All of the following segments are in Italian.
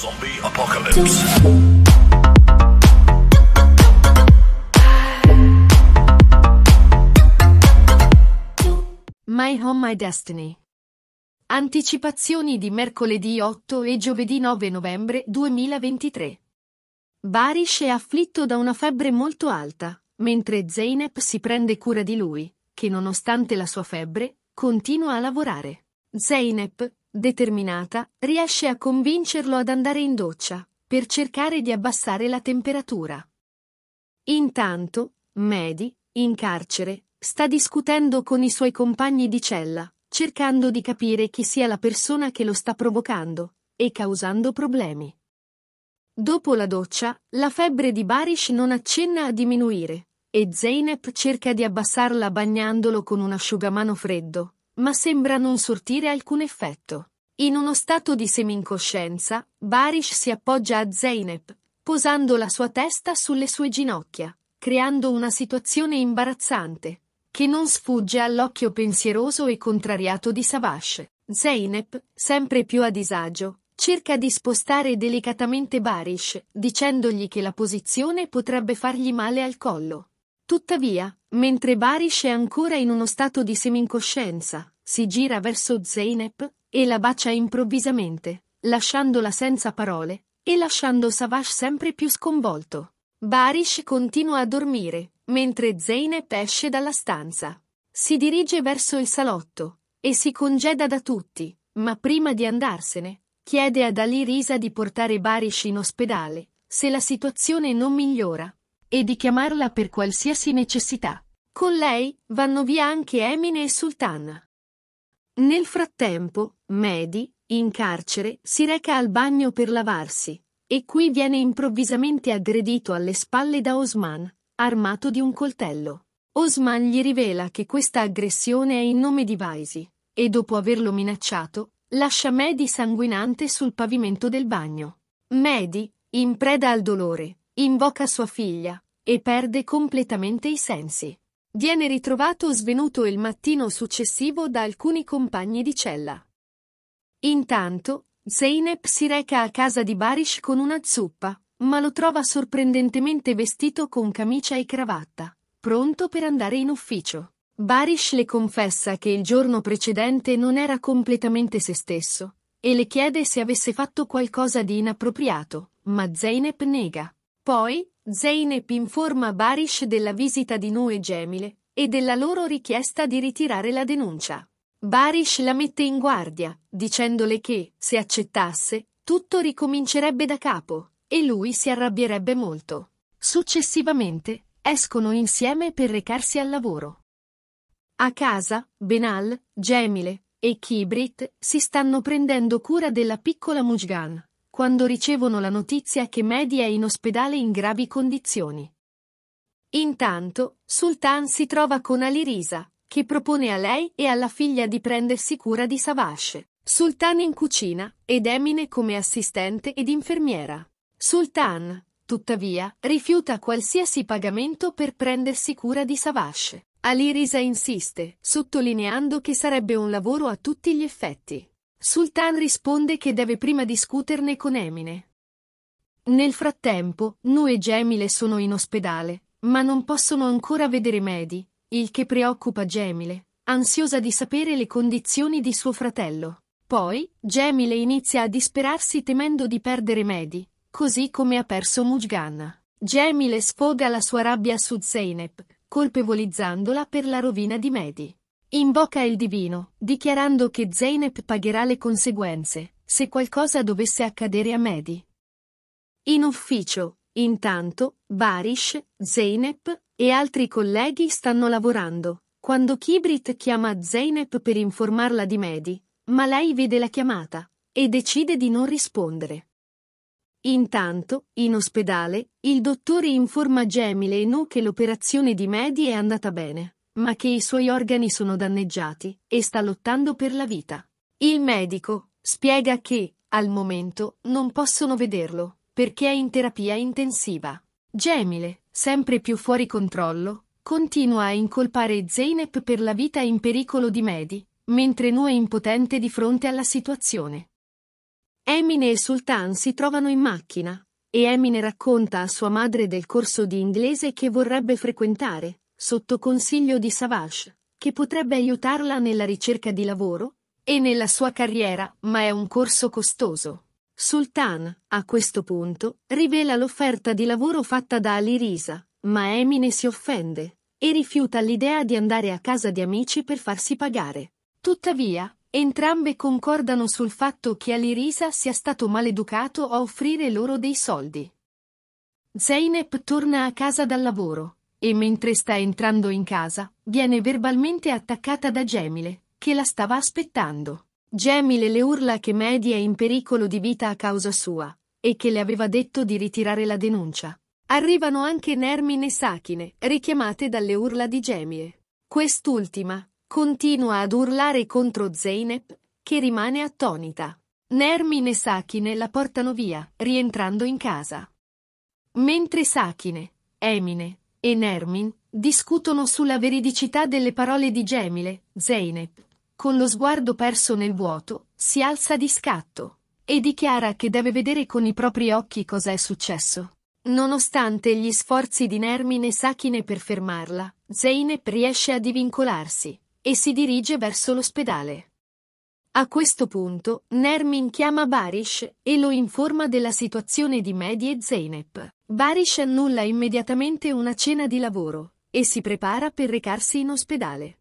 Zombie Apocalypse. My Home My Destiny. Anticipazioni di mercoledì 8 e giovedì 9 novembre 2023. Barish è afflitto da una febbre molto alta, mentre Zeynep si prende cura di lui, che nonostante la sua febbre, continua a lavorare. Zeynep, Determinata, riesce a convincerlo ad andare in doccia, per cercare di abbassare la temperatura. Intanto, Medi, in carcere, sta discutendo con i suoi compagni di cella, cercando di capire chi sia la persona che lo sta provocando e causando problemi. Dopo la doccia, la febbre di Barish non accenna a diminuire e Zeynep cerca di abbassarla bagnandolo con un asciugamano freddo, ma sembra non sortire alcun effetto. In uno stato di semincoscienza, Barish si appoggia a Zeynep, posando la sua testa sulle sue ginocchia, creando una situazione imbarazzante, che non sfugge all'occhio pensieroso e contrariato di Savash. Zeynep, sempre più a disagio, cerca di spostare delicatamente Barish, dicendogli che la posizione potrebbe fargli male al collo. Tuttavia, mentre Barish è ancora in uno stato di semincoscienza, si gira verso Zeynep e la bacia improvvisamente, lasciandola senza parole e lasciando Savash sempre più sconvolto. Barish continua a dormire, mentre Zeynep esce dalla stanza. Si dirige verso il salotto e si congeda da tutti, ma prima di andarsene, chiede ad Ali Risa di portare Barish in ospedale, se la situazione non migliora e di chiamarla per qualsiasi necessità. Con lei vanno via anche Emine e Sultan. Nel frattempo, Mehdi, in carcere, si reca al bagno per lavarsi e qui viene improvvisamente aggredito alle spalle da Osman, armato di un coltello. Osman gli rivela che questa aggressione è in nome di Vaisi e dopo averlo minacciato, lascia Mehdi sanguinante sul pavimento del bagno. Mehdi, in preda al dolore, invoca sua figlia e perde completamente i sensi. Viene ritrovato svenuto il mattino successivo da alcuni compagni di cella. Intanto, Zeynep si reca a casa di Barish con una zuppa, ma lo trova sorprendentemente vestito con camicia e cravatta, pronto per andare in ufficio. Barish le confessa che il giorno precedente non era completamente se stesso, e le chiede se avesse fatto qualcosa di inappropriato, ma Zeynep nega. Poi, Zeynep informa Barish della visita di Noe Gemile e della loro richiesta di ritirare la denuncia. Barish la mette in guardia, dicendole che, se accettasse, tutto ricomincerebbe da capo e lui si arrabbierebbe molto. Successivamente, escono insieme per recarsi al lavoro. A casa, Benal, Gemile e Kibrit si stanno prendendo cura della piccola Mujgan, quando ricevono la notizia che Mehdi è in ospedale in gravi condizioni. Intanto, Sultan si trova con Alirisa, che propone a lei e alla figlia di prendersi cura di Savash, Sultan in cucina, ed Emine come assistente ed infermiera. Sultan, tuttavia, rifiuta qualsiasi pagamento per prendersi cura di Savash. Alirisa insiste, sottolineando che sarebbe un lavoro a tutti gli effetti. Sultan risponde che deve prima discuterne con Emine. Nel frattempo, Nu e Gemile sono in ospedale, ma non possono ancora vedere Mehdi, il che preoccupa Gemile, ansiosa di sapere le condizioni di suo fratello. Poi, Gemile inizia a disperarsi temendo di perdere Mehdi, così come ha perso Mujgan. Gemile sfoga la sua rabbia su Zeynep, colpevolizzandola per la rovina di Mehdi. Invoca il divino, dichiarando che Zeynep pagherà le conseguenze, se qualcosa dovesse accadere a Mehdi. In ufficio, intanto, Barish, Zeynep e altri colleghi stanno lavorando, quando Kibrit chiama Zeynep per informarla di Mehdi, ma lei vede la chiamata e decide di non rispondere. Intanto, in ospedale, il dottore informa Gemile e No che l'operazione di Mehdi è andata bene ma che i suoi organi sono danneggiati e sta lottando per la vita. Il medico spiega che, al momento, non possono vederlo, perché è in terapia intensiva. Gemile, sempre più fuori controllo, continua a incolpare Zeynep per la vita in pericolo di Mehdi, mentre Nu è impotente di fronte alla situazione. Emine e Sultan si trovano in macchina, e Emine racconta a sua madre del corso di inglese che vorrebbe frequentare, sotto consiglio di Savage, che potrebbe aiutarla nella ricerca di lavoro e nella sua carriera, ma è un corso costoso. Sultan, a questo punto, rivela l'offerta di lavoro fatta da Alirisa, ma Emine si offende e rifiuta l'idea di andare a casa di amici per farsi pagare. Tuttavia, entrambe concordano sul fatto che Alirisa sia stato maleducato a offrire loro dei soldi. Zeynep torna a casa dal lavoro e mentre sta entrando in casa, viene verbalmente attaccata da Gemile, che la stava aspettando. Gemile le urla che Mehdi è in pericolo di vita a causa sua, e che le aveva detto di ritirare la denuncia. Arrivano anche Nermine e Sakine, richiamate dalle urla di Gemile. Quest'ultima continua ad urlare contro Zeynep, che rimane attonita. Nermine e Sakine la portano via, rientrando in casa. Mentre Sakine, Emine, e Nermin discutono sulla veridicità delle parole di Gemile, Zeynep. Con lo sguardo perso nel vuoto, si alza di scatto e dichiara che deve vedere con i propri occhi cosa è successo. Nonostante gli sforzi di Nermin e Sakine per fermarla, Zeynep riesce a divincolarsi e si dirige verso l'ospedale. A questo punto, Nermin chiama Barish e lo informa della situazione di Mehdi e Zeynep. Barish annulla immediatamente una cena di lavoro e si prepara per recarsi in ospedale.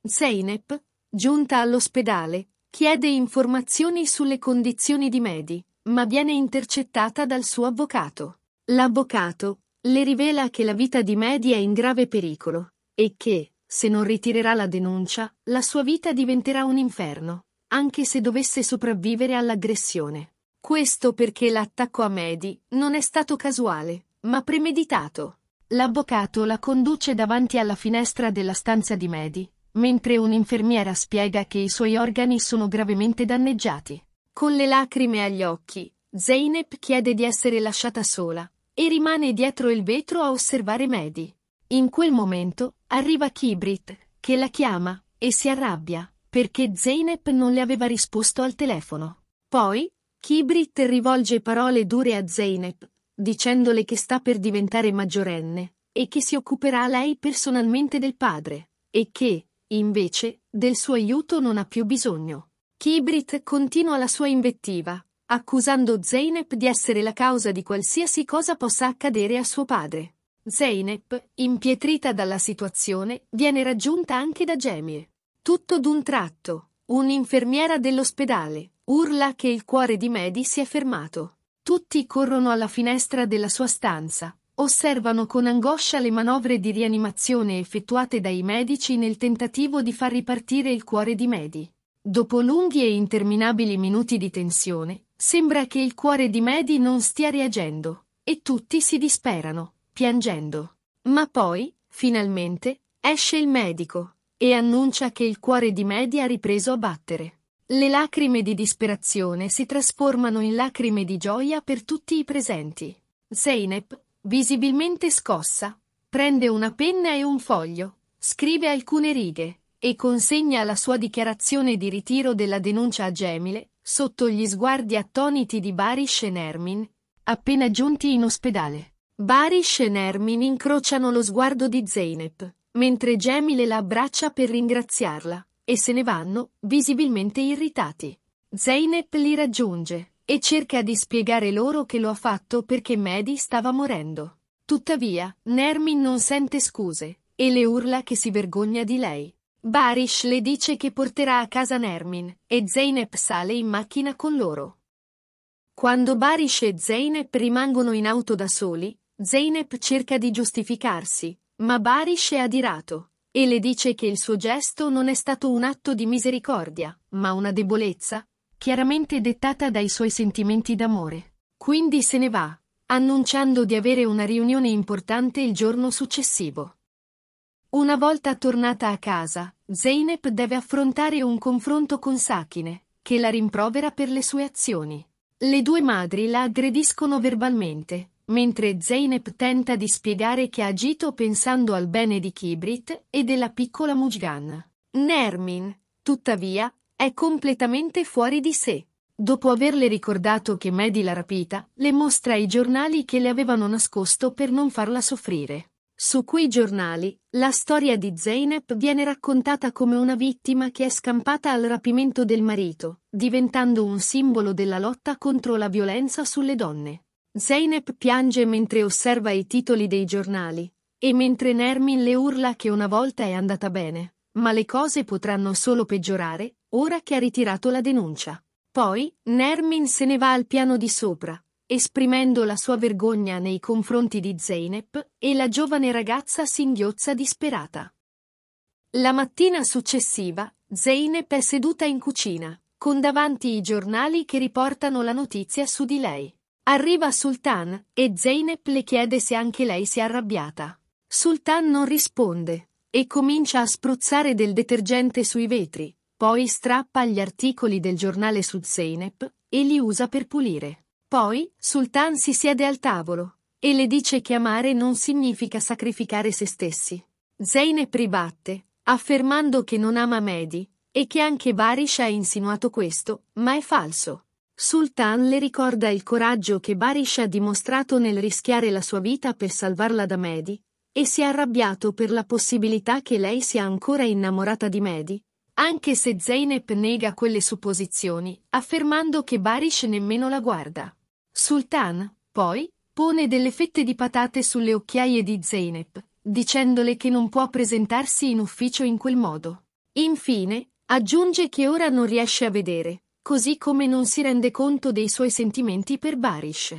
Zeynep, giunta all'ospedale, chiede informazioni sulle condizioni di Mehdi, ma viene intercettata dal suo avvocato. L'avvocato le rivela che la vita di Mehdi è in grave pericolo e che, se non ritirerà la denuncia, la sua vita diventerà un inferno, anche se dovesse sopravvivere all'aggressione. Questo perché l'attacco a Medi non è stato casuale, ma premeditato. L'avvocato la conduce davanti alla finestra della stanza di Medi, mentre un'infermiera spiega che i suoi organi sono gravemente danneggiati. Con le lacrime agli occhi, Zeynep chiede di essere lasciata sola e rimane dietro il vetro a osservare Medi. In quel momento arriva Kibrit, che la chiama e si arrabbia perché Zeynep non le aveva risposto al telefono. Poi Kibrit rivolge parole dure a Zeynep, dicendole che sta per diventare maggiorenne e che si occuperà lei personalmente del padre e che, invece, del suo aiuto non ha più bisogno. Kibrit continua la sua invettiva, accusando Zeynep di essere la causa di qualsiasi cosa possa accadere a suo padre. Zeynep, impietrita dalla situazione, viene raggiunta anche da Gemie. Tutto d'un tratto, un'infermiera dell'ospedale, Urla che il cuore di Medi si è fermato. Tutti corrono alla finestra della sua stanza, osservano con angoscia le manovre di rianimazione effettuate dai medici nel tentativo di far ripartire il cuore di Medi. Dopo lunghi e interminabili minuti di tensione, sembra che il cuore di Medi non stia reagendo, e tutti si disperano, piangendo. Ma poi, finalmente, esce il medico e annuncia che il cuore di Medi ha ripreso a battere. Le lacrime di disperazione si trasformano in lacrime di gioia per tutti i presenti. Zeynep, visibilmente scossa, prende una penna e un foglio, scrive alcune righe e consegna la sua dichiarazione di ritiro della denuncia a Gemile, sotto gli sguardi attoniti di Barish e Nermin, appena giunti in ospedale. Barish e Nermin incrociano lo sguardo di Zeynep, mentre Gemile la abbraccia per ringraziarla e se ne vanno, visibilmente irritati. Zeynep li raggiunge e cerca di spiegare loro che lo ha fatto perché Mehdi stava morendo. Tuttavia, Nermin non sente scuse e le urla che si vergogna di lei. Barish le dice che porterà a casa Nermin e Zeynep sale in macchina con loro. Quando Barish e Zeynep rimangono in auto da soli, Zeynep cerca di giustificarsi, ma Barish è adirato e le dice che il suo gesto non è stato un atto di misericordia, ma una debolezza, chiaramente dettata dai suoi sentimenti d'amore. Quindi se ne va, annunciando di avere una riunione importante il giorno successivo. Una volta tornata a casa, Zeynep deve affrontare un confronto con Sakine, che la rimprovera per le sue azioni. Le due madri la aggrediscono verbalmente, mentre Zeynep tenta di spiegare che ha agito pensando al bene di Kibrit e della piccola Mujgan. Nermin, tuttavia, è completamente fuori di sé. Dopo averle ricordato che Medi l'ha rapita, le mostra i giornali che le avevano nascosto per non farla soffrire. Su quei giornali, la storia di Zeynep viene raccontata come una vittima che è scampata al rapimento del marito, diventando un simbolo della lotta contro la violenza sulle donne. Zeynep piange mentre osserva i titoli dei giornali, e mentre Nermin le urla che una volta è andata bene, ma le cose potranno solo peggiorare, ora che ha ritirato la denuncia. Poi, Nermin se ne va al piano di sopra, esprimendo la sua vergogna nei confronti di Zeynep, e la giovane ragazza singhiozza disperata. La mattina successiva, Zeynep è seduta in cucina, con davanti i giornali che riportano la notizia su di lei. Arriva Sultan e Zeynep le chiede se anche lei si è arrabbiata. Sultan non risponde e comincia a spruzzare del detergente sui vetri, poi strappa gli articoli del giornale su Zeynep e li usa per pulire. Poi Sultan si siede al tavolo e le dice che amare non significa sacrificare se stessi. Zeynep ribatte, affermando che non ama Mehdi e che anche Barish ha insinuato questo, ma è falso. Sultan le ricorda il coraggio che Barish ha dimostrato nel rischiare la sua vita per salvarla da Mehdi, e si è arrabbiato per la possibilità che lei sia ancora innamorata di Mehdi, anche se Zeynep nega quelle supposizioni, affermando che Barish nemmeno la guarda. Sultan, poi, pone delle fette di patate sulle occhiaie di Zeynep, dicendole che non può presentarsi in ufficio in quel modo. Infine, aggiunge che ora non riesce a vedere, così come non si rende conto dei suoi sentimenti per Barish.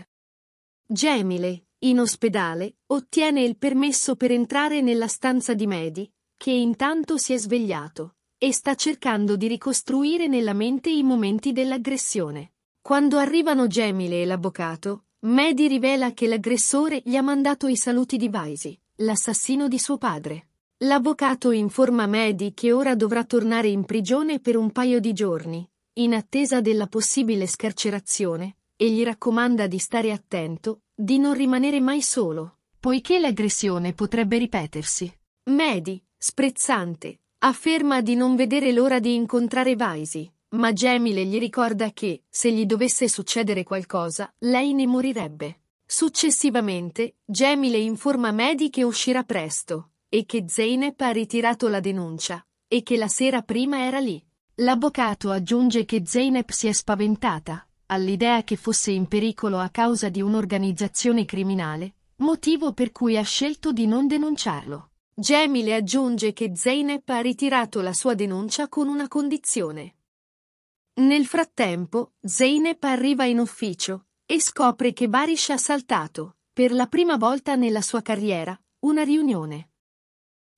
Gemile, in ospedale, ottiene il permesso per entrare nella stanza di Medi, che intanto si è svegliato, e sta cercando di ricostruire nella mente i momenti dell'aggressione. Quando arrivano Gemile e l'avvocato, Medi rivela che l'aggressore gli ha mandato i saluti di Vaisi, l'assassino di suo padre. L'avvocato informa Medi che ora dovrà tornare in prigione per un paio di giorni, in attesa della possibile scarcerazione, e gli raccomanda di stare attento, di non rimanere mai solo, poiché l'aggressione potrebbe ripetersi. Medi, sprezzante, afferma di non vedere l'ora di incontrare Vaisi, ma Gemile gli ricorda che, se gli dovesse succedere qualcosa, lei ne morirebbe. Successivamente, Gemile informa Medi che uscirà presto, e che Zeynep ha ritirato la denuncia, e che la sera prima era lì. L'avvocato aggiunge che Zeynep si è spaventata all'idea che fosse in pericolo a causa di un'organizzazione criminale, motivo per cui ha scelto di non denunciarlo. Gemile aggiunge che Zeynep ha ritirato la sua denuncia con una condizione. Nel frattempo, Zeynep arriva in ufficio e scopre che Barish ha saltato, per la prima volta nella sua carriera, una riunione.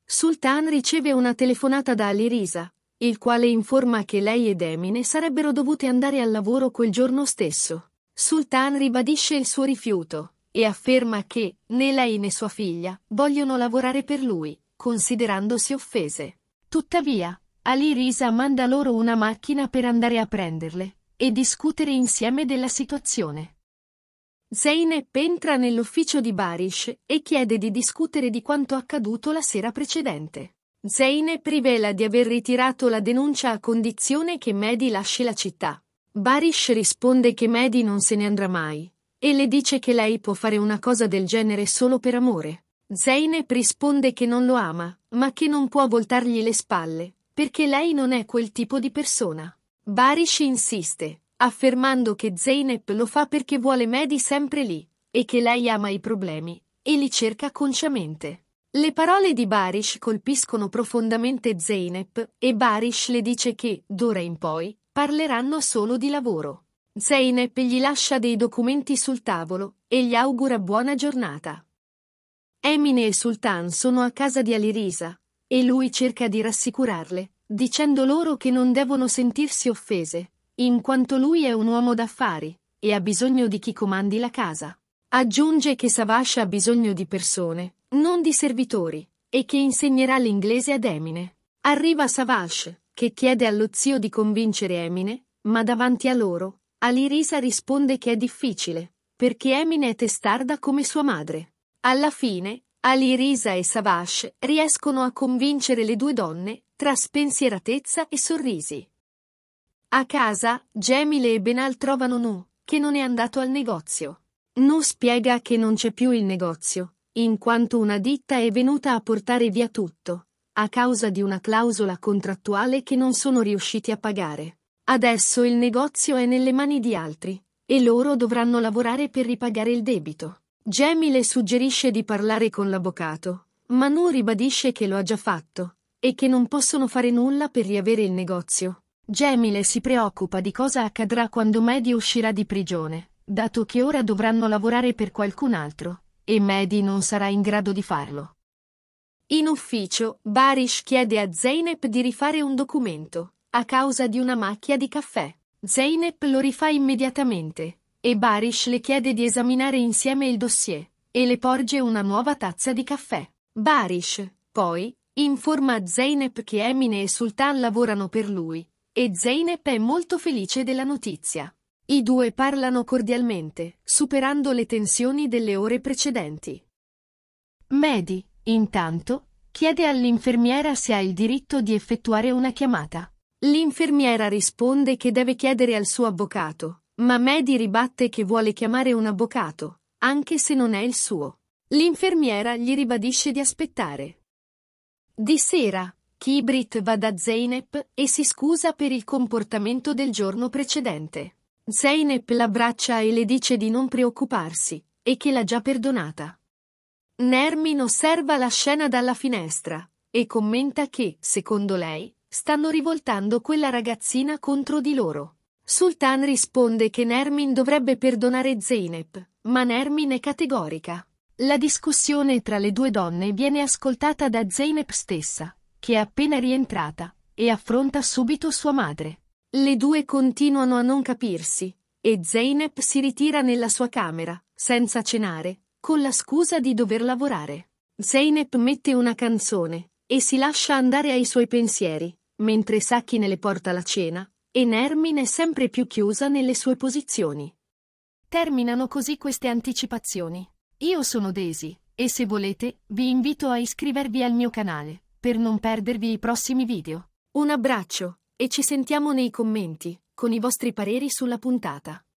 Sultan riceve una telefonata da Alirisa, il quale informa che lei ed Emine sarebbero dovute andare al lavoro quel giorno stesso. Sultan ribadisce il suo rifiuto e afferma che né lei né sua figlia vogliono lavorare per lui, considerandosi offese. Tuttavia, Ali Risa manda loro una macchina per andare a prenderle e discutere insieme della situazione. Zeynep entra nell'ufficio di Barish e chiede di discutere di quanto accaduto la sera precedente. Zeynep rivela di aver ritirato la denuncia a condizione che Mehdi lasci la città. Barish risponde che Mehdi non se ne andrà mai e le dice che lei può fare una cosa del genere solo per amore. Zeynep risponde che non lo ama, ma che non può voltargli le spalle, perché lei non è quel tipo di persona. Barish insiste, affermando che Zeynep lo fa perché vuole Mehdi sempre lì, e che lei ama i problemi, e li cerca consciamente. Le parole di Barish colpiscono profondamente Zeynep e Barish le dice che, d'ora in poi, parleranno solo di lavoro. Zeynep gli lascia dei documenti sul tavolo e gli augura buona giornata. Emine e Sultan sono a casa di Alirisa e lui cerca di rassicurarle, dicendo loro che non devono sentirsi offese, in quanto lui è un uomo d'affari e ha bisogno di chi comandi la casa. Aggiunge che Savasha ha bisogno di persone non di servitori, e che insegnerà l'inglese ad Emine. Arriva Savage, che chiede allo zio di convincere Emine, ma davanti a loro, Alirisa risponde che è difficile, perché Emine è testarda come sua madre. Alla fine, Alirisa e Savage riescono a convincere le due donne, tra spensieratezza e sorrisi. A casa, Gemile e Benal trovano Nu, che non è andato al negozio. Nu spiega che non c'è più il negozio, in quanto una ditta è venuta a portare via tutto, a causa di una clausola contrattuale che non sono riusciti a pagare. Adesso il negozio è nelle mani di altri, e loro dovranno lavorare per ripagare il debito. Jamie le suggerisce di parlare con l'avvocato, ma Manu ribadisce che lo ha già fatto, e che non possono fare nulla per riavere il negozio. Gemile si preoccupa di cosa accadrà quando Maddie uscirà di prigione, dato che ora dovranno lavorare per qualcun altro e Mehdi non sarà in grado di farlo. In ufficio, Barish chiede a Zeynep di rifare un documento, a causa di una macchia di caffè. Zeynep lo rifà immediatamente, e Barish le chiede di esaminare insieme il dossier, e le porge una nuova tazza di caffè. Barish, poi, informa Zeynep che Emine e Sultan lavorano per lui, e Zeynep è molto felice della notizia. I due parlano cordialmente, superando le tensioni delle ore precedenti. Medi, intanto, chiede all'infermiera se ha il diritto di effettuare una chiamata. L'infermiera risponde che deve chiedere al suo avvocato, ma Medi ribatte che vuole chiamare un avvocato, anche se non è il suo. L'infermiera gli ribadisce di aspettare. Di sera, Kibrit va da Zeynep e si scusa per il comportamento del giorno precedente. Zeynep l'abbraccia e le dice di non preoccuparsi, e che l'ha già perdonata. Nermin osserva la scena dalla finestra, e commenta che, secondo lei, stanno rivoltando quella ragazzina contro di loro. Sultan risponde che Nermin dovrebbe perdonare Zeynep, ma Nermin è categorica. La discussione tra le due donne viene ascoltata da Zeynep stessa, che è appena rientrata, e affronta subito sua madre. Le due continuano a non capirsi, e Zeynep si ritira nella sua camera, senza cenare, con la scusa di dover lavorare. Zeynep mette una canzone, e si lascia andare ai suoi pensieri, mentre Sakine le porta la cena, e Nermin è sempre più chiusa nelle sue posizioni. Terminano così queste anticipazioni. Io sono Daisy, e se volete, vi invito a iscrivervi al mio canale, per non perdervi i prossimi video. Un abbraccio! e ci sentiamo nei commenti con i vostri pareri sulla puntata.